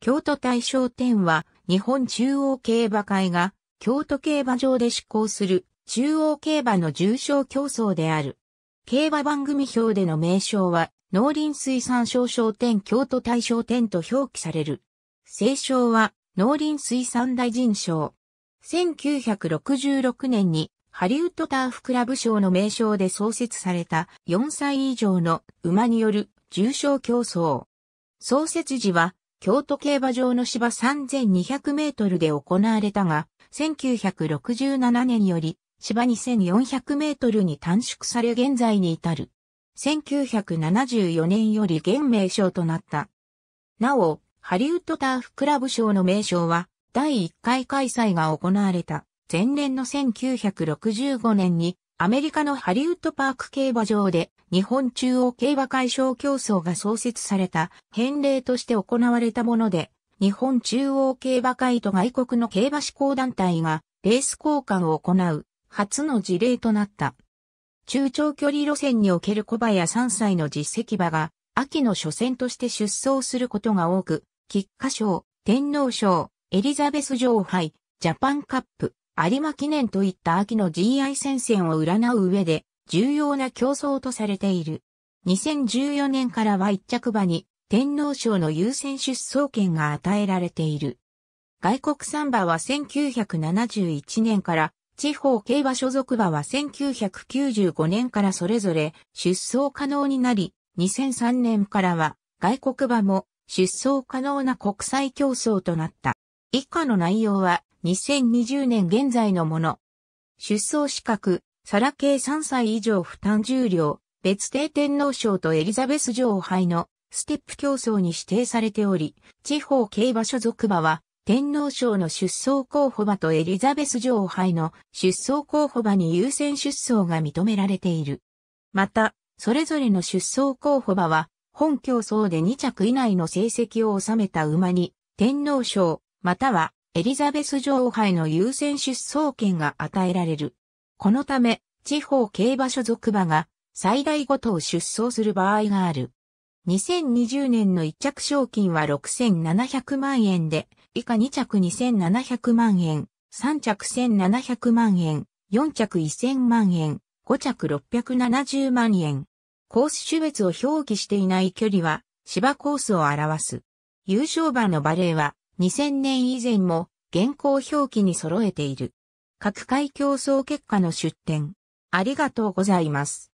京都大賞典は日本中央競馬会が京都競馬場で執行する中央競馬の重賞競争である。競馬番組表での名称は農林水産省商店京都大賞典と表記される。聖賞は農林水産大臣賞。1966年にハリウッドターフクラブ賞の名称で創設された4歳以上の馬による重賞競争。創設時は京都競馬場の芝3200メートルで行われたが、1967年より芝2400メートルに短縮され現在に至る。1974年より現名称となった。なお、ハリウッドターフクラブ賞の名称は、第1回開催が行われた、前年の1965年にアメリカのハリウッドパーク競馬場で日本中央競馬解消競争が創設された返礼として行われたもので、日本中央競馬会と外国の競馬志向団体がレース交換を行う初の事例となった。中長距離路線における小馬や3歳の実績馬が秋の初戦として出走することが多く、菊花賞、天皇賞、エリザベス女王杯、ジャパンカップ、有馬記念といった秋の GI 戦線を占う上で重要な競争とされている。2014年からは一着馬に天皇賞の優先出走権が与えられている。外国産馬は1971年から地方競馬所属馬は1995年からそれぞれ出走可能になり、2003年からは外国馬も出走可能な国際競争となった。以下の内容は2020年現在のもの。出走資格、サラ系3歳以上負担重量、別邸天皇賞とエリザベス女王杯のステップ競争に指定されており、地方競馬所属馬は、天皇賞の出走候補馬とエリザベス女王杯の出走候補馬に優先出走が認められている。また、それぞれの出走候補馬は、本競争で2着以内の成績を収めた馬に、天皇賞、またはエリザベス女王杯の優先出走権が与えられる。このため、地方競馬所属馬が最大5頭出走する場合がある。2020年の1着賞金は6700万円で、以下2着2700万円、3着1700万円、4着1000万円、5着670万円。コース種別を表記していない距離は芝コースを表す。優勝馬のバレーは2000年以前も現行表記に揃えている。各界競争結果の出展。ありがとうございます。